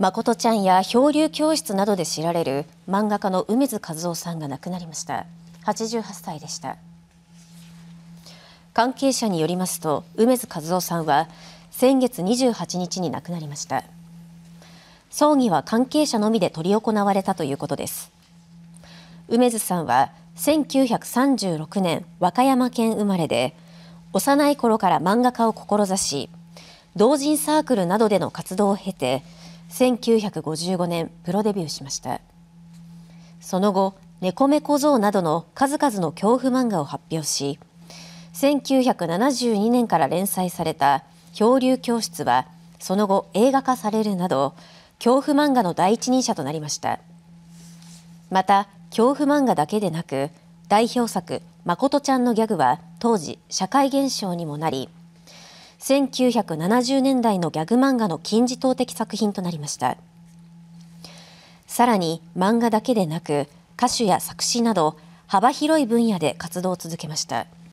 まことちゃんや漂流教室などで知られる漫画家の梅津和夫さんが亡くなりました。88歳でした。関係者によりますと、梅津和夫さんは先月28日に亡くなりました。葬儀は関係者のみで執り行われたということです。梅津さんは1936年和歌山県生まれで、幼い頃から漫画家を志し、同人サークルなどでの活動を経て、1955年プロデビューしましたその後「猫目小僧」などの数々の恐怖漫画を発表し1972年から連載された「漂流教室」はその後映画化されるなど恐怖漫画の第一人者となりましたまた恐怖漫画だけでなく代表作「まことちゃんのギャグ」は当時社会現象にもなり1970年代のギャグ漫画の金字塔的作品となりましたさらに漫画だけでなく歌手や作詞など幅広い分野で活動を続けました。